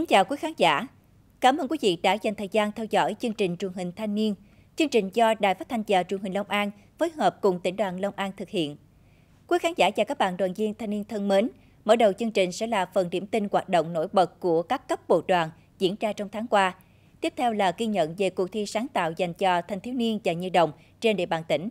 Kính chào quý khán giả. Cảm ơn quý vị đã dành thời gian theo dõi chương trình truyền hình thanh niên. Chương trình do Đài Phát thanh và truyền hình Long An phối hợp cùng tỉnh đoàn Long An thực hiện. Quý khán giả và các bạn đoàn viên thanh niên thân mến, mở đầu chương trình sẽ là phần điểm tin hoạt động nổi bật của các cấp bộ đoàn diễn ra trong tháng qua. Tiếp theo là ghi nhận về cuộc thi sáng tạo dành cho thanh thiếu niên và nhi đồng trên địa bàn tỉnh.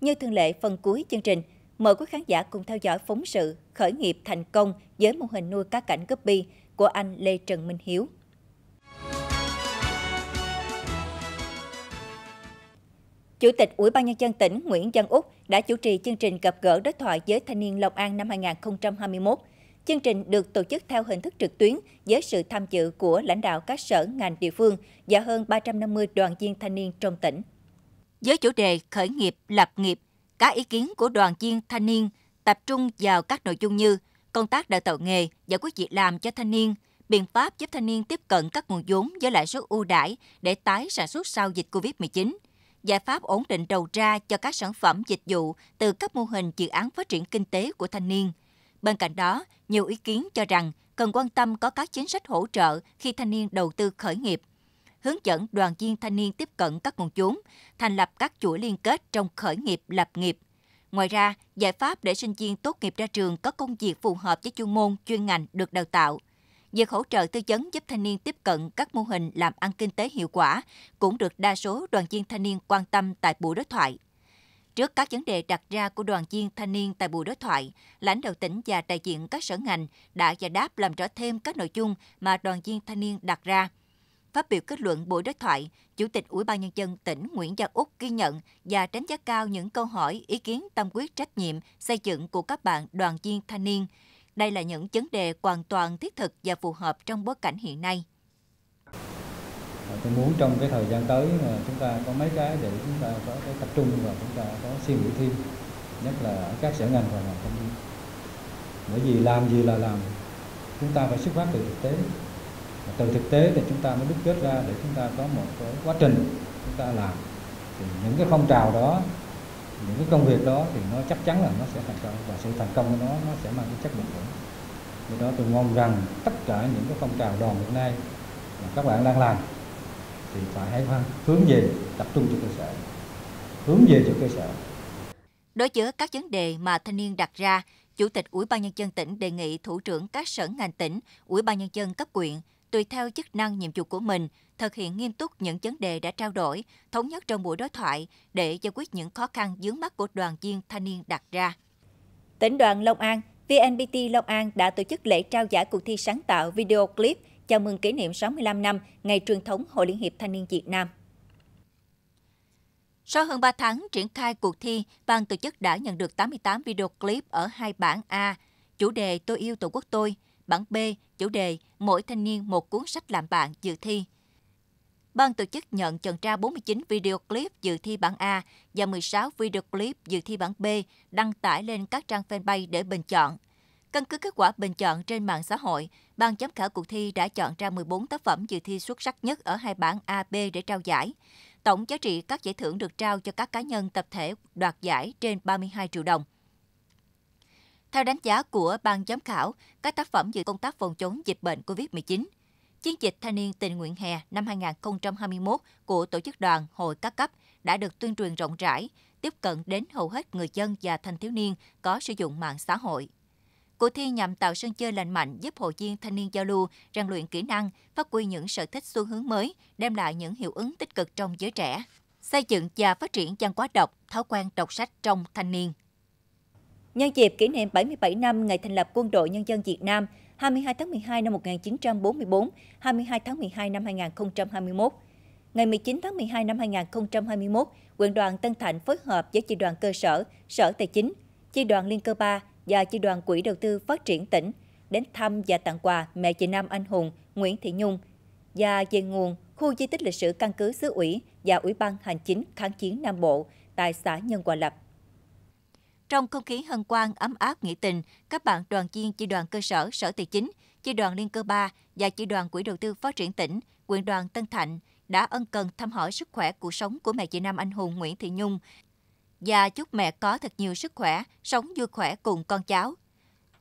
Như thường lệ, phần cuối chương trình, mời quý khán giả cùng theo dõi phóng sự khởi nghiệp thành công với mô hình nuôi cá cảnh guppy của anh Lê Trần Minh Hiếu. Chủ tịch Ủy ban Nhân dân tỉnh Nguyễn Văn Úc đã chủ trì chương trình gặp gỡ đối thoại với thanh niên Long An năm 2021. Chương trình được tổ chức theo hình thức trực tuyến với sự tham dự của lãnh đạo các sở ngành địa phương và hơn 350 đoàn viên thanh niên trong tỉnh. Với chủ đề khởi nghiệp, lập nghiệp, các ý kiến của đoàn viên thanh niên tập trung vào các nội dung như công tác đào tạo nghề, giải quyết việc làm cho thanh niên, biện pháp giúp thanh niên tiếp cận các nguồn vốn với lãi suất ưu đãi để tái sản xuất sau dịch Covid-19, giải pháp ổn định đầu ra cho các sản phẩm dịch vụ từ các mô hình dự án phát triển kinh tế của thanh niên. Bên cạnh đó, nhiều ý kiến cho rằng cần quan tâm có các chính sách hỗ trợ khi thanh niên đầu tư khởi nghiệp, hướng dẫn đoàn viên thanh niên tiếp cận các nguồn vốn, thành lập các chuỗi liên kết trong khởi nghiệp lập nghiệp, Ngoài ra, giải pháp để sinh viên tốt nghiệp ra trường có công việc phù hợp với chuyên môn, chuyên ngành được đào tạo. Việc hỗ trợ tư vấn giúp thanh niên tiếp cận các mô hình làm ăn kinh tế hiệu quả cũng được đa số đoàn viên thanh niên quan tâm tại buổi đối thoại. Trước các vấn đề đặt ra của đoàn viên thanh niên tại buổi đối thoại, lãnh đạo tỉnh và đại diện các sở ngành đã giải đáp làm rõ thêm các nội dung mà đoàn viên thanh niên đặt ra – Phát biểu kết luận buổi đối thoại, Chủ tịch Ủy ban Nhân dân tỉnh Nguyễn Gia Úc ghi nhận và đánh giá cao những câu hỏi, ý kiến tâm quyết trách nhiệm xây dựng của các bạn đoàn viên thanh niên. Đây là những vấn đề hoàn toàn thiết thực và phù hợp trong bối cảnh hiện nay. À, tôi muốn trong cái thời gian tới mà chúng ta có mấy cái để chúng ta có cái tập trung và chúng ta có suy nghĩ thêm, nhất là ở các sở ngành và ngành công nghiệp. Bởi vì làm gì là làm, chúng ta phải xuất phát từ thực tế từ thực tế thì chúng ta mới đúc kết ra để chúng ta có một cái quá trình chúng ta làm thì những cái phong trào đó những cái công việc đó thì nó chắc chắn là nó sẽ thành công và sự thành công của nó nó sẽ mang cái chất bền vững do đó tôi mong rằng tất cả những cái phong trào đoàn hiện nay mà các bạn đang làm thì phải hãy hướng về tập trung cho cơ sở hướng về cho cơ sở đối với các vấn đề mà thanh niên đặt ra Chủ tịch Ủy ban nhân dân tỉnh đề nghị thủ trưởng các sở ngành tỉnh, Ủy ban nhân dân cấp huyện tùy theo chức năng nhiệm vụ của mình, thực hiện nghiêm túc những vấn đề đã trao đổi, thống nhất trong buổi đối thoại để giải quyết những khó khăn dướng mắt của đoàn viên thanh niên đặt ra. Tỉnh đoàn Long An, VNPT Long An đã tổ chức lễ trao giải cuộc thi sáng tạo video clip chào mừng kỷ niệm 65 năm ngày truyền thống Hội Liên hiệp Thanh niên Việt Nam. Sau hơn 3 tháng triển khai cuộc thi, ban tổ chức đã nhận được 88 video clip ở hai bản A, chủ đề Tôi yêu Tổ quốc tôi – bản B, chủ đề Mỗi thanh niên một cuốn sách làm bạn dự thi. Ban tổ chức nhận chọn ra 49 video clip dự thi bản A và 16 video clip dự thi bản B đăng tải lên các trang fanpage để bình chọn. Căn cứ kết quả bình chọn trên mạng xã hội, ban giám khảo cuộc thi đã chọn ra 14 tác phẩm dự thi xuất sắc nhất ở hai bảng A, B để trao giải. Tổng giá trị các giải thưởng được trao cho các cá nhân tập thể đoạt giải trên 32 triệu đồng. Theo đánh giá của ban giám khảo, các tác phẩm về công tác phòng chống dịch bệnh COVID-19, chiến dịch thanh niên tình nguyện hè năm 2021 của tổ chức đoàn hội các cấp đã được tuyên truyền rộng rãi, tiếp cận đến hầu hết người dân và thanh thiếu niên có sử dụng mạng xã hội. Cuộc thi nhằm tạo sân chơi lành mạnh giúp hội viên thanh niên giao lưu, rèn luyện kỹ năng, phát huy những sở thích xu hướng mới, đem lại những hiệu ứng tích cực trong giới trẻ, xây dựng và phát triển văn hóa đọc, thói quen đọc sách trong thanh niên. Nhân dịp kỷ niệm 77 năm ngày thành lập Quân đội Nhân dân Việt Nam 22 tháng 12 năm 1944, 22 tháng 12 năm 2021. Ngày 19 tháng 12 năm 2021, quận đoàn Tân Thạnh phối hợp với Chi đoàn cơ sở, Sở Tài chính, Chi đoàn Liên cơ 3 và Chi đoàn Quỹ đầu tư phát triển tỉnh đến thăm và tặng quà mẹ chị Nam Anh Hùng Nguyễn Thị Nhung và về nguồn khu di tích lịch sử căn cứ xứ ủy và Ủy ban Hành chính kháng chiến Nam Bộ tại xã Nhân Hòa Lập. Trong không khí hân hoan ấm áp nghĩa tình, các bạn đoàn viên chi đoàn cơ sở Sở Tài chính, chi đoàn Liên cơ 3 và chi đoàn Quỹ đầu tư phát triển tỉnh, quyện đoàn Tân Thạnh đã ân cần thăm hỏi sức khỏe cuộc sống của mẹ chị Nam anh hùng Nguyễn Thị Nhung và chúc mẹ có thật nhiều sức khỏe, sống vui khỏe cùng con cháu.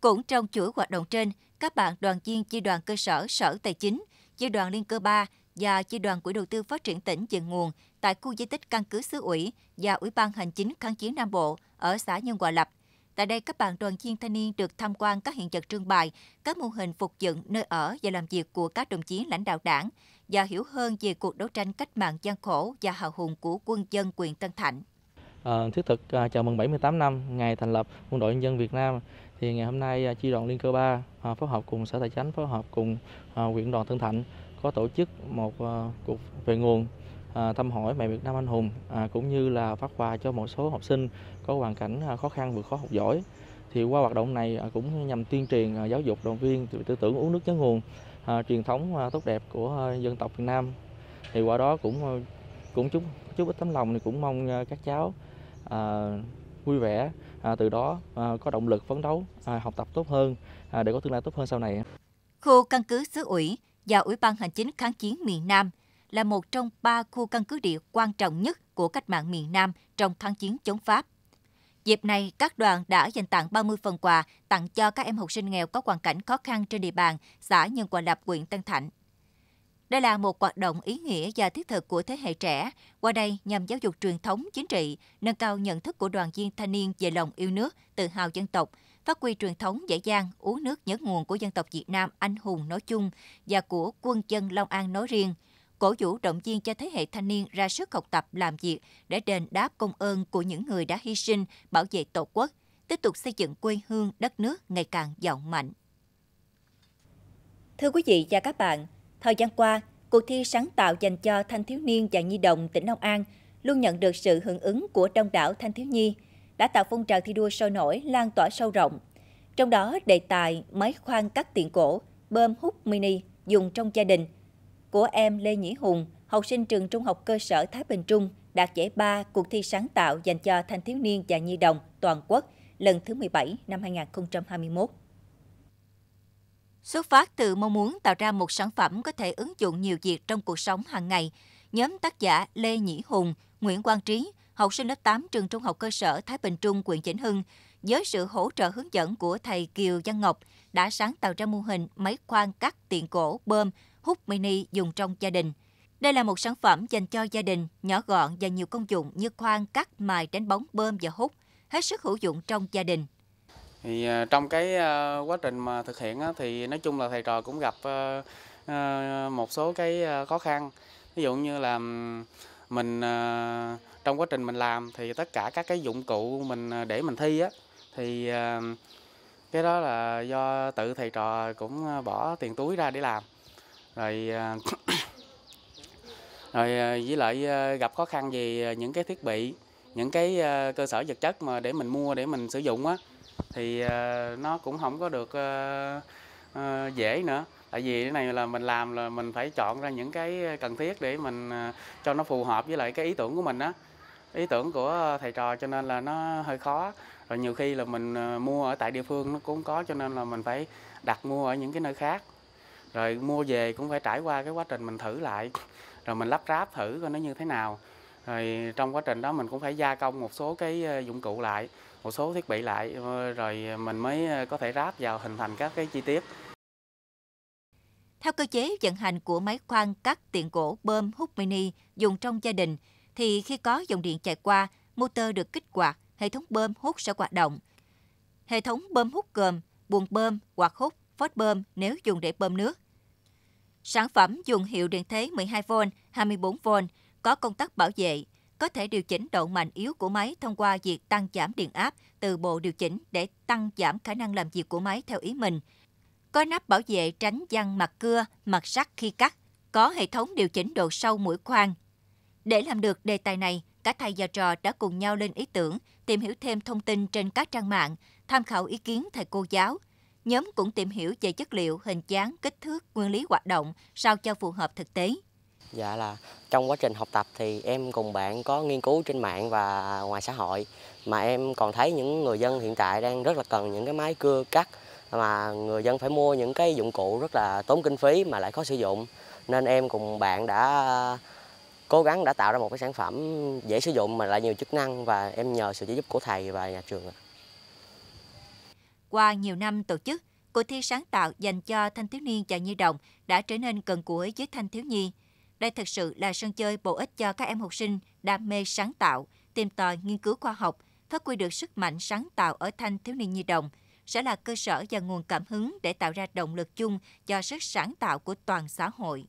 Cũng trong chuỗi hoạt động trên, các bạn đoàn viên chi đoàn cơ sở Sở Tài chính, chi đoàn Liên cơ 3 và Chi đoàn Quỹ đầu tư phát triển tỉnh dựng nguồn tại khu di tích căn cứ xứ ủy và Ủy ban Hành chính kháng chiến Nam Bộ ở xã Nhân Hòa Lập. Tại đây, các bạn đoàn viên thanh niên được tham quan các hiện vật trưng bày, các mô hình phục dựng nơi ở và làm việc của các đồng chí lãnh đạo đảng và hiểu hơn về cuộc đấu tranh cách mạng gian khổ và hào hùng của quân dân quyền Tân Thạnh. À, thiết thực à, chào mừng 78 năm ngày thành lập Quân đội Nhân dân Việt Nam thì ngày hôm nay à, chi đoàn Liên cơ 3 à, phối hợp cùng Sở Tài chánh phối hợp cùng à, đoàn Tân Thạnh có tổ chức một ờ, cuộc về nguồn ờ, thăm hỏi mẹ Việt Nam anh hùng à, cũng như là phát quà cho một số học sinh có hoàn cảnh à, khó khăn vượt khó học giỏi. Thì qua hoạt động này à, cũng nhằm tuyên truyền giáo dục đoàn viên tư tưởng uống nước nhớ nguồn truyền thống tốt đẹp của dân tộc Việt Nam. Thì qua đó cũng ờ, cũng chúc chúc ít tấm lòng thì cũng mong các cháu à, vui vẻ à, từ đó à, có động lực phấn đấu à, học tập tốt hơn à, để có tương lai tốt hơn sau này. Khu căn cứ xứ ủy và Ủy ban Hành chính Kháng chiến miền Nam là một trong ba khu căn cứ địa quan trọng nhất của cách mạng miền Nam trong kháng chiến chống Pháp. Dịp này, các đoàn đã dành tặng 30 phần quà tặng cho các em học sinh nghèo có hoàn cảnh khó khăn trên địa bàn xã Nhân Hòa Lạp, huyện Tân Thạnh. Đây là một hoạt động ý nghĩa và thiết thực của thế hệ trẻ, qua đây nhằm giáo dục truyền thống chính trị, nâng cao nhận thức của đoàn viên thanh niên về lòng yêu nước, tự hào dân tộc, phát huy truyền thống dễ dàng, uống nước nhớ nguồn của dân tộc Việt Nam anh hùng nói chung và của quân dân Long An nói riêng cổ vũ động viên cho thế hệ thanh niên ra sức học tập làm việc để đền đáp công ơn của những người đã hy sinh bảo vệ tổ quốc, tiếp tục xây dựng quê hương đất nước ngày càng giàu mạnh. Thưa quý vị và các bạn, Thời gian qua, cuộc thi sáng tạo dành cho thanh thiếu niên và nhi đồng tỉnh Long An luôn nhận được sự hưởng ứng của đông đảo thanh thiếu nhi, đã tạo phong trào thi đua sôi nổi lan tỏa sâu rộng. Trong đó, đề tài máy khoan cắt tiện cổ, bơm hút mini dùng trong gia đình của em Lê Nhĩ Hùng, học sinh trường trung học cơ sở Thái Bình Trung, đạt giải 3 cuộc thi sáng tạo dành cho thanh thiếu niên và nhi đồng toàn quốc lần thứ 17 năm 2021. Xuất phát từ mong muốn tạo ra một sản phẩm có thể ứng dụng nhiều việc trong cuộc sống hàng ngày, nhóm tác giả Lê Nhĩ Hùng, Nguyễn Quang Trí, học sinh lớp 8 trường trung học cơ sở Thái Bình Trung, huyện Chỉnh Hưng, với sự hỗ trợ hướng dẫn của thầy Kiều Văn Ngọc đã sáng tạo ra mô hình máy khoan cắt tiện cổ bơm hút mini dùng trong gia đình. Đây là một sản phẩm dành cho gia đình, nhỏ gọn và nhiều công dụng như khoan cắt mài đánh bóng bơm và hút, hết sức hữu dụng trong gia đình thì à, trong cái à, quá trình mà thực hiện thì nói chung là thầy trò cũng gặp à, một số cái khó khăn ví dụ như là mình trong quá trình mình làm thì tất cả các cái dụng cụ mình để mình thi á thì cái đó là do tự thầy trò cũng bỏ tiền túi ra để làm rồi rồi với lại gặp khó khăn về những cái thiết bị những cái cơ sở vật chất mà để mình mua để mình sử dụng á thì ờ, nó cũng không có được ờ, ờ, dễ nữa tại vì cái này là mình làm là mình phải chọn ra những cái cần thiết để mình cho nó phù hợp với lại cái ý tưởng của mình á ý tưởng của thầy trò cho nên là nó hơi khó rồi nhiều khi là mình mua ở tại địa phương nó cũng có cho nên là mình phải đặt mua ở những cái nơi khác rồi mua về cũng phải trải qua cái quá trình mình thử lại rồi mình lắp ráp thử coi nó như thế nào rồi trong quá trình đó mình cũng phải gia công một số cái dụng cụ lại một số thiết bị lại ờ, rồi mình mới ờ, có thể ráp vào hình thành các cái chi tiết. Theo cơ chế vận hành của máy khoan cắt tiện gỗ bơm hút mini dùng trong gia đình, thì khi có dòng điện chạy qua, motor được kích hoạt, hệ thống bơm hút sẽ hoạt động. Hệ thống bơm hút gồm buồng bơm, quạt hút, phốt bơm nếu dùng để bơm nước. Sản phẩm dùng hiệu điện thế 12V, 24V, có công tắc bảo vệ, có thể điều chỉnh độ mạnh yếu của máy thông qua việc tăng giảm điện áp từ bộ điều chỉnh để tăng giảm khả năng làm việc của máy theo ý mình. Có nắp bảo vệ tránh văng mặt cưa, mặt sắt khi cắt, có hệ thống điều chỉnh độ sâu mũi khoan. Để làm được đề tài này, cả thầy và trò đã cùng nhau lên ý tưởng, tìm hiểu thêm thông tin trên các trang mạng, tham khảo ý kiến thầy cô giáo. Nhóm cũng tìm hiểu về chất liệu, hình dáng, kích thước, nguyên lý hoạt động sao cho phù hợp thực tế. Dạ là trong quá trình học tập thì em cùng bạn có nghiên cứu trên mạng và ngoài xã hội mà em còn thấy những người dân hiện tại đang rất là cần những cái máy cưa cắt mà người dân phải mua những cái dụng cụ rất là tốn kinh phí mà lại khó sử dụng nên em cùng bạn đã cố gắng đã tạo ra một cái sản phẩm dễ sử dụng mà lại nhiều chức năng và em nhờ sự trợ giúp của thầy và nhà trường. Qua nhiều năm tổ chức, cuộc thi sáng tạo dành cho thanh thiếu niên và nhi đồng đã trở nên gần gũi với thanh thiếu nhi. Đây thực sự là sân chơi bổ ích cho các em học sinh đam mê sáng tạo, tìm tòi nghiên cứu khoa học, phát huy được sức mạnh sáng tạo ở thanh thiếu niên nhi đồng, sẽ là cơ sở và nguồn cảm hứng để tạo ra động lực chung cho sức sáng tạo của toàn xã hội.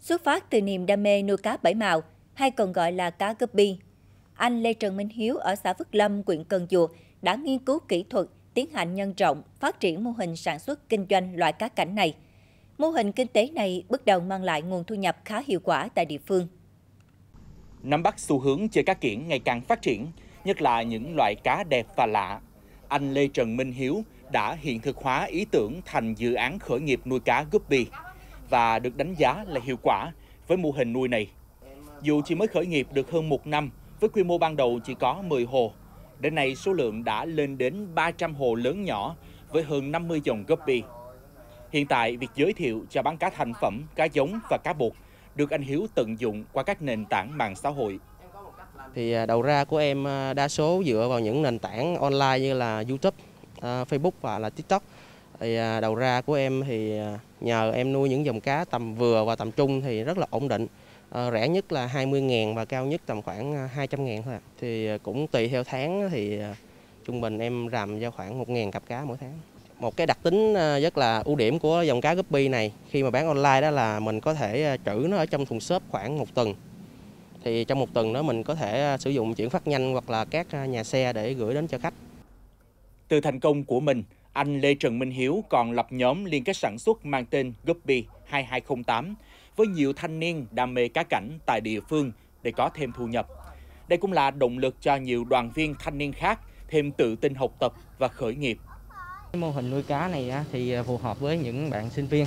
Xuất phát từ niềm đam mê nuôi cá bảy màu, hay còn gọi là cá guppy, anh Lê Trần Minh Hiếu ở xã Phước Lâm, huyện Cần Giuộc đã nghiên cứu kỹ thuật tiến hành nhân rộng, phát triển mô hình sản xuất kinh doanh loại cá cảnh này. Mô hình kinh tế này bước đầu mang lại nguồn thu nhập khá hiệu quả tại địa phương. Nắm bắt xu hướng chơi cá kiển ngày càng phát triển, nhất là những loại cá đẹp và lạ. Anh Lê Trần Minh Hiếu đã hiện thực hóa ý tưởng thành dự án khởi nghiệp nuôi cá guppy và được đánh giá là hiệu quả với mô hình nuôi này. Dù chỉ mới khởi nghiệp được hơn một năm, với quy mô ban đầu chỉ có 10 hồ, Đến nay, số lượng đã lên đến 300 hồ lớn nhỏ với hơn 50 dòng guppy. Hiện tại, việc giới thiệu cho bán cá thành phẩm, cá giống và cá bột được anh Hiếu tận dụng qua các nền tảng mạng xã hội. Thì à, đầu ra của em à, đa số dựa vào những nền tảng online như là YouTube, à, Facebook và là TikTok. Thì đầu ra của em thì nhờ em nuôi những dòng cá tầm vừa và tầm trung thì rất là ổn định. Ờ, rẻ nhất là 20.000 và cao nhất tầm khoảng 200.000 ờ, thôi ạ. Thì ờ, cũng tùy theo tháng thì trung bình em rằm ra khoảng 1.000 cặp cá mỗi tháng. Một cái đặc tính rất là ưu điểm của dòng cá guppy này khi mà bán online đó là mình có thể trữ nó ở trong thùng xốp khoảng một tuần. Thì trong một tuần đó mình có thể sử dụng chuyển phát nhanh hoặc là các nhà xe để gửi đến cho khách. Từ thành công của mình, anh Lê Trần Minh Hiếu còn lập nhóm liên kết sản xuất mang tên Guppy 2208 với nhiều thanh niên đam mê cá cảnh tại địa phương để có thêm thu nhập. Đây cũng là động lực cho nhiều đoàn viên thanh niên khác thêm tự tin học tập và khởi nghiệp. Mô hình nuôi cá này thì à, phù hợp với những bạn sinh viên.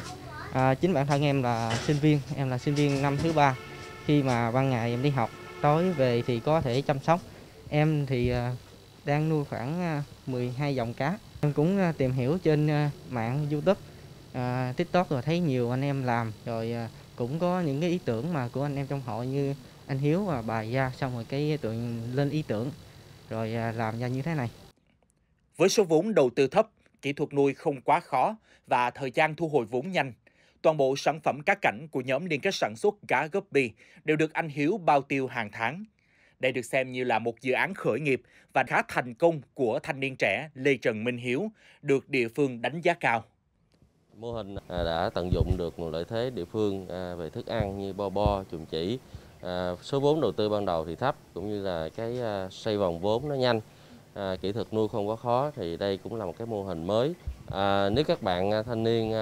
À, chính bản thân em là sinh viên, em là sinh viên năm thứ ba. Khi mà ban ngày em đi học, tối về thì có thể chăm sóc. Em thì à, đang nuôi khoảng 12 à, dòng cá. Em cũng tìm hiểu trên mạng YouTube, TikTok rồi thấy nhiều anh em làm rồi cũng có những cái ý tưởng mà của anh em trong hội như anh Hiếu và bà Gia xong rồi cái tụi lên ý tưởng rồi à, làm ra như thế này. Với số vốn đầu tư thấp, kỹ thuật nuôi không quá khó và thời gian thu hồi vốn nhanh, toàn bộ sản phẩm cá cảnh của nhóm liên kết sản xuất cá gấp bi đều được anh Hiếu bao tiêu hàng tháng. Đây được xem như là một dự án khởi nghiệp và khá thành công của thanh niên trẻ Lê Trần Minh Hiếu, được địa phương đánh giá cao. Mô hình à, đã tận dụng được nguồn lợi thế địa phương à, về thức ăn như bo bo, chùm chỉ. À, số vốn đầu tư ban đầu thì thấp cũng như là cái xây vòng vốn nó nhanh. kỹ thuật nuôi không quá khó thì đây cũng là một cái mô hình mới. nếu các bạn thanh niên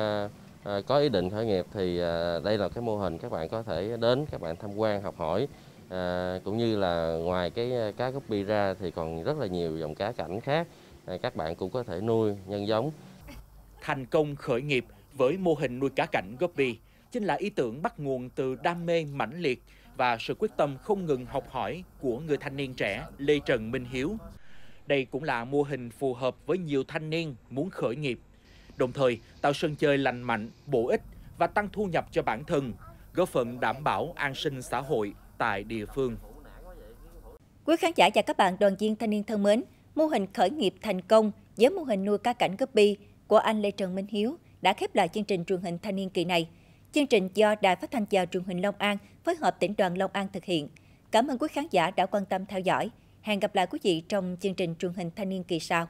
có ý định khởi nghiệp thì đây là cái mô hình các bạn có thể đến các bạn tham quan học hỏi à, cũng như là ngoài cái cá gốc bi ra thì còn rất là nhiều dòng cá cảnh khác à, các bạn cũng có thể nuôi nhân giống thành công khởi nghiệp với mô hình nuôi cá cảnh Guppy chính là ý tưởng bắt nguồn từ đam mê mãnh liệt và sự quyết tâm không ngừng học hỏi của người thanh niên trẻ Lê Trần Minh Hiếu. Đây cũng là mô hình phù hợp với nhiều thanh niên muốn khởi nghiệp, đồng thời tạo sân chơi lành mạnh, bổ ích và tăng thu nhập cho bản thân, góp phần đảm bảo an sinh xã hội tại địa phương. Quý khán giả và các bạn đoàn viên thanh niên thân mến, mô hình khởi nghiệp thành công với mô hình nuôi cá cảnh guppy của anh Lê Trần Minh Hiếu đã khép lại chương trình truyền hình thanh niên kỳ này. Chương trình do Đài Phát thanh và Truyền hình Long An phối hợp tỉnh đoàn Long An thực hiện. Cảm ơn quý khán giả đã quan tâm theo dõi. Hẹn gặp lại quý vị trong chương trình truyền hình thanh niên kỳ sau.